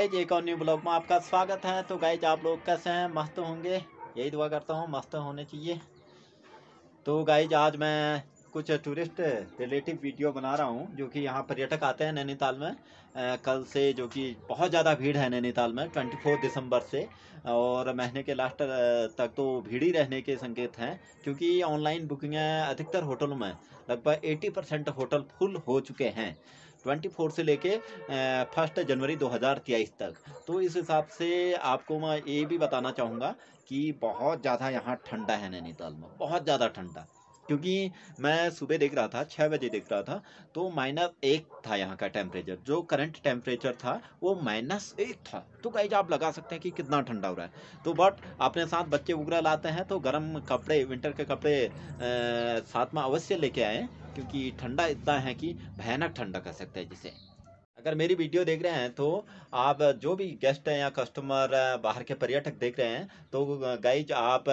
guys एक और new blog में आपका स्वागत है तो गाइज आप लोग कैसे हैं मस्त होंगे यही दुआ करता हूँ मस्त होने चाहिए तो गाइज आज मैं कुछ टूरिस्ट रिलेटिव वीडियो बना रहा हूँ जो कि यहाँ पर्यटक आते हैं नैनीताल में कल से जो कि बहुत ज़्यादा भीड़ है नैनीताल में ट्वेंटी फोर दिसंबर से और महीने के लास्ट तक तो भीड़ ही रहने के संकेत हैं क्योंकि ऑनलाइन बुकिंग अधिकतर होटलों में लगभग एटी परसेंट होटल फुल हो चुके हैं 24 से लेके फर्स्ट जनवरी 2023 तक तो इस हिसाब से आपको मैं ये भी बताना चाहूँगा कि बहुत ज़्यादा यहाँ ठंडा है नैनीताल में बहुत ज़्यादा ठंडा क्योंकि मैं सुबह देख रहा था छः बजे देख रहा था तो माइनस एक था यहाँ का टेम्परेचर जो करंट टेम्परेचर था वो माइनस एक था तो गाइज आप लगा सकते हैं कि कितना ठंडा हो रहा है तो बट अपने साथ बच्चे उगरा लाते हैं तो गर्म कपड़े विंटर के कपड़े आ, साथ में अवश्य लेके आए क्योंकि ठंडा इतना है कि भयानक ठंडा कर सकते हैं जिसे अगर मेरी वीडियो देख रहे हैं तो आप जो भी गेस्ट हैं या कस्टमर बाहर के पर्यटक देख रहे हैं तो गाइज आप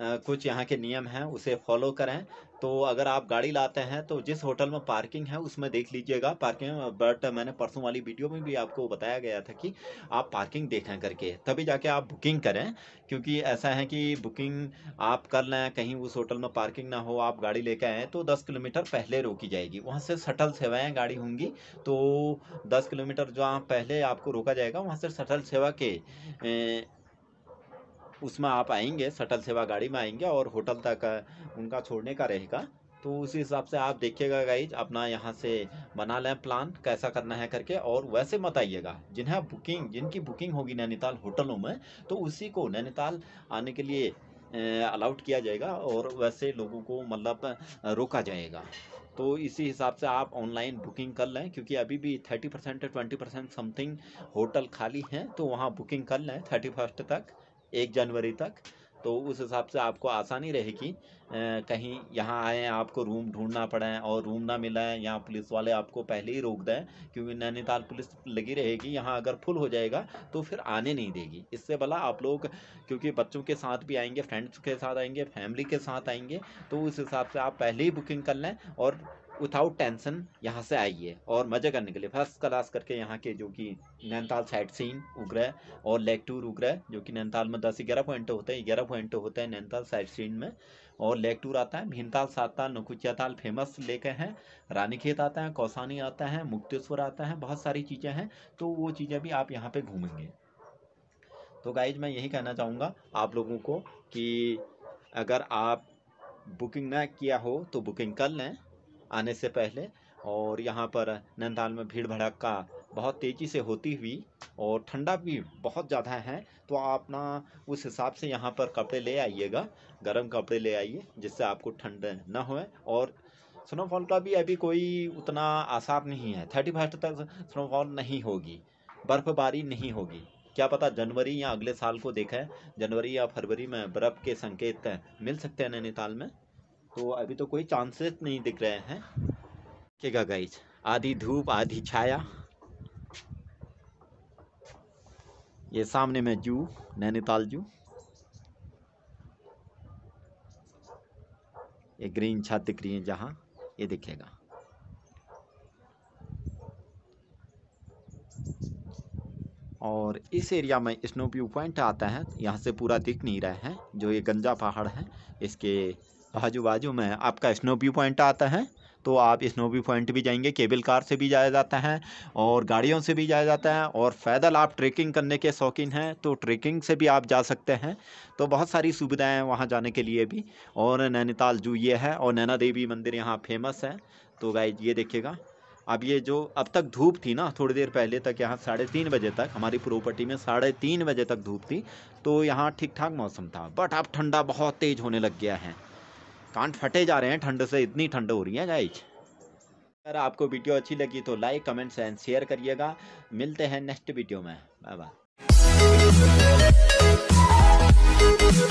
कुछ यहाँ के नियम हैं उसे फॉलो करें तो अगर आप गाड़ी लाते हैं तो जिस होटल में पार्किंग है उसमें देख लीजिएगा पार्किंग बट मैंने परसों वाली वीडियो में भी आपको बताया गया था कि आप पार्किंग देखें करके तभी जाके आप बुकिंग करें क्योंकि ऐसा है कि बुकिंग आप कर लें कहीं उस होटल में पार्किंग ना हो आप गाड़ी लेकर आएँ तो दस किलोमीटर पहले रोकी जाएगी वहाँ से शटल सेवाएँ गाड़ी होंगी तो दस किलोमीटर जहाँ पहले आपको रोका जाएगा वहाँ से शटल सेवा के उसमें आप आएंगे शटल सेवा गाड़ी में आएंगे और होटल तक उनका छोड़ने का रहेगा तो उस हिसाब से आप देखिएगा गाइज अपना यहाँ से बना लें प्लान कैसा करना है करके और वैसे मत आइएगा जिन्हें बुकिंग जिनकी बुकिंग होगी नैनीताल होटलों में तो उसी को नैनीताल आने के लिए अलाउड किया जाएगा और वैसे लोगों को मतलब रोका जाएगा तो इसी हिसाब से आप ऑनलाइन बुकिंग कर लें क्योंकि अभी भी thirty percent twenty percent something hotel खाली हैं तो वहाँ बुकिंग कर लें थर्टी फर्स्ट तक एक जनवरी तक तो उस हिसाब से आपको आसानी रहेगी कहीं यहाँ आए आपको रूम ढूंढना पड़े और रूम ना मिला है यहाँ पुलिस वाले आपको पहले ही रोक दें क्योंकि नैनीताल पुलिस लगी रहेगी यहाँ अगर फुल हो जाएगा तो फिर आने नहीं देगी इससे भला आप लोग क्योंकि बच्चों के साथ भी आएंगे फ्रेंड्स के साथ आएंगे फैमिली के साथ आएंगे तो उस हिसाब से आप पहले ही बुकिंग कर लें और विथआउट टेंशन यहाँ से आइए और मज़े करने के लिए फर्स्ट क्लास करके यहाँ के जो कि नैनताल साइड सीन उग्रह और लेक टूर उग्रह जो कि नैनताल में दस ग्यारह पॉइंट होते हैं ग्यारह पॉइंट होते हैं नैनताल साइड सीन में और लेक टूर आता है भीमताल सातताल नकुचियाताल फेमस लेके हैं रानीखेत आता है कौसानी आता है मुक्तेश्वर आता है बहुत सारी चीज़ें हैं तो वो चीज़ें भी आप यहाँ पर घूमेंगे तो गाइज मैं यही कहना चाहूँगा आप लोगों को कि अगर आप बुकिंग ना किया हो तो बुकिंग कर लें आने से पहले और यहाँ पर नैनीताल में भीड़ भड़का बहुत तेज़ी से होती हुई और ठंडा भी बहुत ज़्यादा है तो आप ना उस हिसाब से यहाँ पर कपड़े ले आइएगा गर्म कपड़े ले आइए जिससे आपको ठंड ना होए और स्नोफॉल का भी अभी कोई उतना आसार नहीं है थर्टी फर्स्ट तक स्नोफॉल नहीं होगी बर्फ़बारी नहीं होगी क्या पता जनवरी या अगले साल को देखें जनवरी या फरवरी में बर्फ़ के संकेत मिल सकते हैं नैनीताल में तो अभी तो कोई चांसेस नहीं दिख रहे हैं देखिएगा गाइज आधी धूप आधी छाया ये सामने में जू नैनीताल जू ये ग्रीन छत दिख रही है जहाँ ये दिखेगा और इस एरिया में स्नो व्यू पॉइंट आता है यहाँ से पूरा दिख नहीं रहा है जो ये गंजा पहाड़ है इसके आजू बाजू में आपका स्नो व्यू पॉइंट आता है तो आप स्नो व्यू पॉइंट भी जाएंगे केबल कार से भी जाया जाता है और गाड़ियों से भी जाया जाता है और पैदल आप ट्रेकिंग करने के शौकीन हैं तो ट्रेकिंग से भी आप जा सकते हैं तो बहुत सारी सुविधाएं हैं वहाँ जाने के लिए भी और नैनीताल जू ये है और नैना देवी मंदिर यहाँ फेमस है तो गाय ये देखिएगा अब ये जो अब तक धूप थी ना थोड़ी देर पहले तक यहाँ साढ़े तीन बजे तक हमारी प्रॉपर्टी में साढ़े तीन बजे तक धूप थी तो यहाँ ठीक ठाक मौसम था बट अब ठंडा बहुत तेज़ होने लग गया है कान फटे जा रहे हैं ठंड से इतनी ठंड हो रही है गाइज अगर आपको वीडियो अच्छी लगी तो लाइक कमेंट एंड शेयर करिएगा मिलते हैं नेक्स्ट वीडियो में बाय बाय